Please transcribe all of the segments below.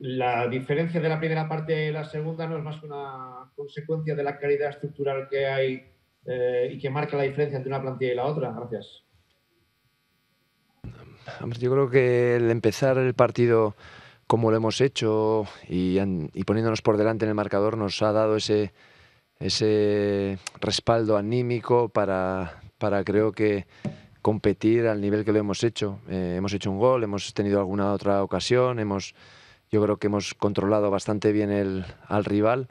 la diferencia de la primera parte y la segunda no es más que una consecuencia de la calidad estructural que hay eh, y que marca la diferencia entre una plantilla y la otra. Gracias. Yo creo que el empezar el partido como lo hemos hecho y, poniéndonos por delante en el marcador nos ha dado ese, ese respaldo anímico para, para creo que competir al nivel que lo hemos hecho. Eh, hemos hecho un gol, hemos tenido alguna otra ocasión, hemos yo creo que hemos controlado bastante bien el, al rival.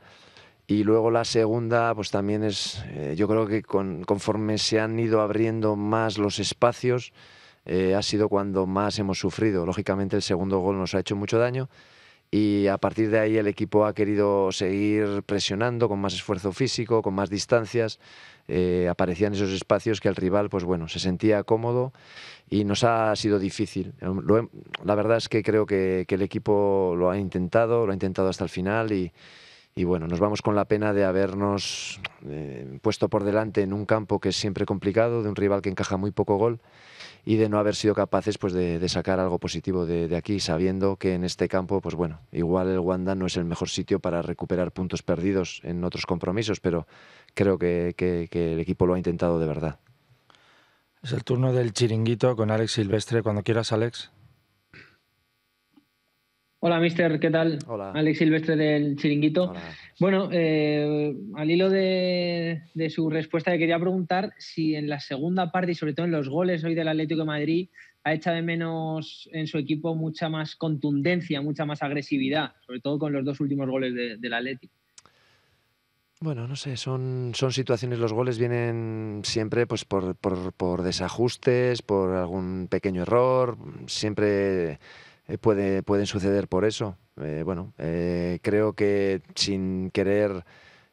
Y luego la segunda, pues también es, eh, yo creo que conforme se han ido abriendo más los espacios, eh, ha sido cuando más hemos sufrido. Lógicamente el segundo gol nos ha hecho mucho daño y a partir de ahí el equipo ha querido seguir presionando con más esfuerzo físico, con más distancias. Eh, aparecían esos espacios que el rival, pues bueno, se sentía cómodo y nos ha sido difícil. la verdad es que creo que, el equipo lo ha intentado, lo ha intentado hasta el final y, y bueno, nos vamos con la pena de habernos eh, puesto por delante en un campo que es siempre complicado, de un rival que encaja muy poco gol y de no haber sido capaces pues, de, sacar algo positivo de, aquí, sabiendo que en este campo, pues bueno, igual el Wanda no es el mejor sitio para recuperar puntos perdidos en otros compromisos, pero creo que, que el equipo lo ha intentado de verdad. Es el turno del chiringuito con Alex Silvestre. Cuando quieras, Alex. Hola, mister, ¿qué tal? Hola. Alex Silvestre del Chiringuito. Hola. Bueno, eh, al hilo de, su respuesta, le quería preguntar si en la segunda parte y sobre todo en los goles hoy del Atlético de Madrid ha echado de menos en su equipo mucha más contundencia, mucha más agresividad, sobre todo con los dos últimos goles del Atlético. Bueno, no sé, son, situaciones, los goles vienen siempre pues por desajustes, por algún pequeño error, siempre eh, pueden suceder por eso. Eh, bueno, eh, creo que sin querer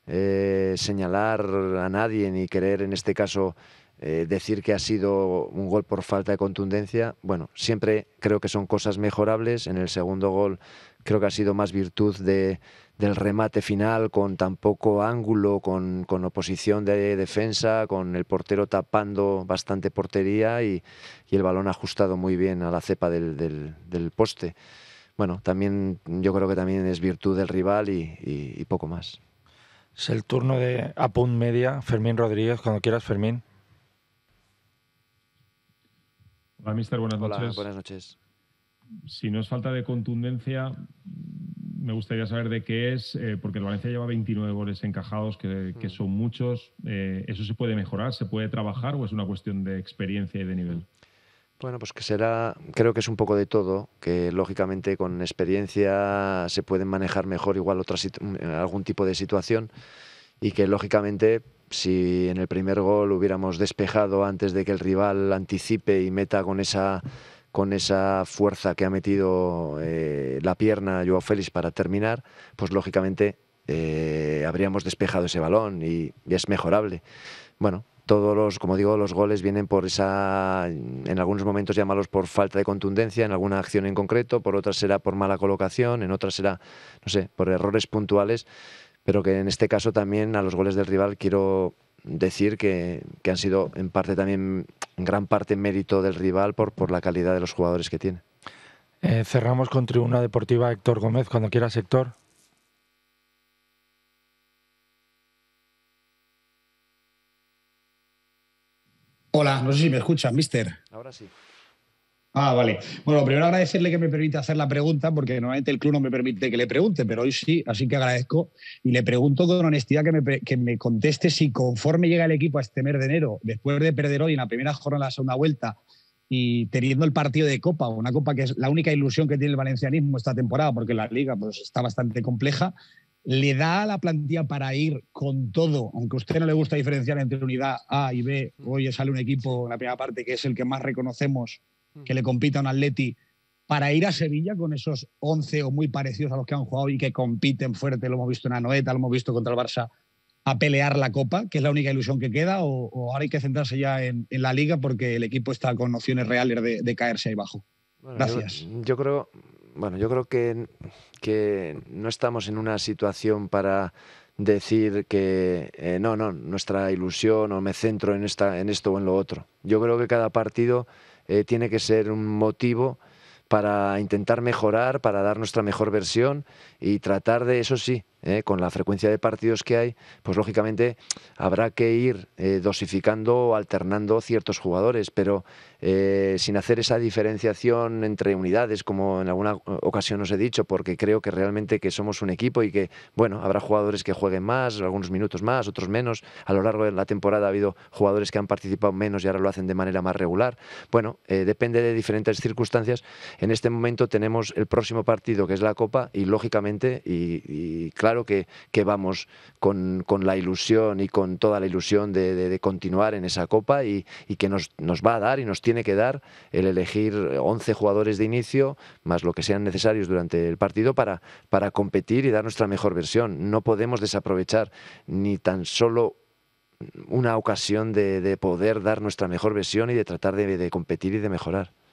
señalar a nadie ni querer en este caso decir que ha sido un gol por falta de contundencia, bueno, siempre creo que son cosas mejorables. En el segundo gol creo que ha sido más virtud de del remate final con tan poco ángulo, con, con oposición de defensa, con el portero tapando bastante portería y, y el balón ajustado muy bien a la cepa del, del, poste. Bueno, también yo creo que también es virtud del rival y, y, poco más. Es el turno de Apunt Media, Fermín Rodríguez, cuando quieras, Fermín. Hola, mister, buenas noches. Buenas noches. Si no es falta de contundencia, me gustaría saber de qué es, eh, porque el Valencia lleva 29 goles encajados, que, mm. son muchos. Eh, ¿Eso se puede mejorar? ¿Se puede trabajar o es una cuestión de experiencia y de nivel? Mm. Bueno, pues que será, creo que es un poco de todo, que lógicamente con experiencia se pueden manejar mejor igual otra mm, algún tipo de situación y que lógicamente si en el primer gol hubiéramos despejado antes de que el rival anticipe y meta con esa con esa fuerza que ha metido eh, la pierna Joao Félix para terminar, pues lógicamente eh, habríamos despejado ese balón y, es mejorable. Bueno, todos los, como digo, los goles vienen por esa, en algunos momentos llamarlos por falta de contundencia, en alguna acción en concreto, por otras será por mala colocación, en otras será, no sé, por errores puntuales, pero que en este caso también a los goles del rival quiero decir que han sido en parte también en gran parte mérito del rival por, por la calidad de los jugadores que tiene. Eh, cerramos con Tribuna Deportiva Héctor Gómez, cuando quieras Héctor. Hola, no sé si me escuchan, mister. Ahora sí. Ah, vale. Bueno, primero agradecerle que me permita hacer la pregunta, porque normalmente el club no me permite que le pregunte, pero hoy sí, así que agradezco y le pregunto con honestidad que me, conteste si conforme llega el equipo a este mes de enero, después de perder hoy en la primera jornada de la segunda vuelta y teniendo el partido de Copa, una Copa que es la única ilusión que tiene el valencianismo esta temporada, porque la liga pues, está bastante compleja, le da a la plantilla para ir con todo, aunque a usted no le gusta diferenciar entre unidad A y B, hoy sale un equipo en la primera parte que es el que más reconocemos que le compita a un Atleti para ir a Sevilla con esos 11 o muy parecidos a los que han jugado y que compiten fuerte, lo hemos visto en Anoeta, lo hemos visto contra el Barça, a pelear la Copa, que es la única ilusión que queda, o, ahora hay que centrarse ya en, la Liga porque el equipo está con nociones reales de, caerse ahí bajo Gracias. Yo, creo, bueno, yo creo que, que no estamos en una situación para decir que eh, no, no, nuestra ilusión o me centro en, esta, en esto o en lo otro. Yo creo que cada partido eh, tiene que ser un motivo para intentar mejorar, para dar nuestra mejor versión y tratar de, eso sí, ¿eh? con la frecuencia de partidos que hay, pues lógicamente habrá que ir dosificando eh, dosificando, alternando ciertos jugadores, pero eh, sin hacer esa diferenciación entre unidades, como en alguna ocasión os he dicho, porque creo que realmente que somos un equipo y que, bueno, habrá jugadores que jueguen más, algunos minutos más, otros menos. A lo largo de la temporada ha habido jugadores que han participado menos y ahora lo hacen de manera más regular. Bueno, depende de diferentes circunstancias. En este momento tenemos el próximo partido, que es la Copa, y lógicamente, y claro, claro que, vamos con, la ilusión y con toda la ilusión de, continuar en esa Copa y, que nos, nos, va a dar y nos tiene que dar el elegir 11 jugadores de inicio más lo que sean necesarios durante el partido para, para competir y dar nuestra mejor versión. No podemos desaprovechar ni tan solo una ocasión de, poder dar nuestra mejor versión y de tratar de competir y de mejorar.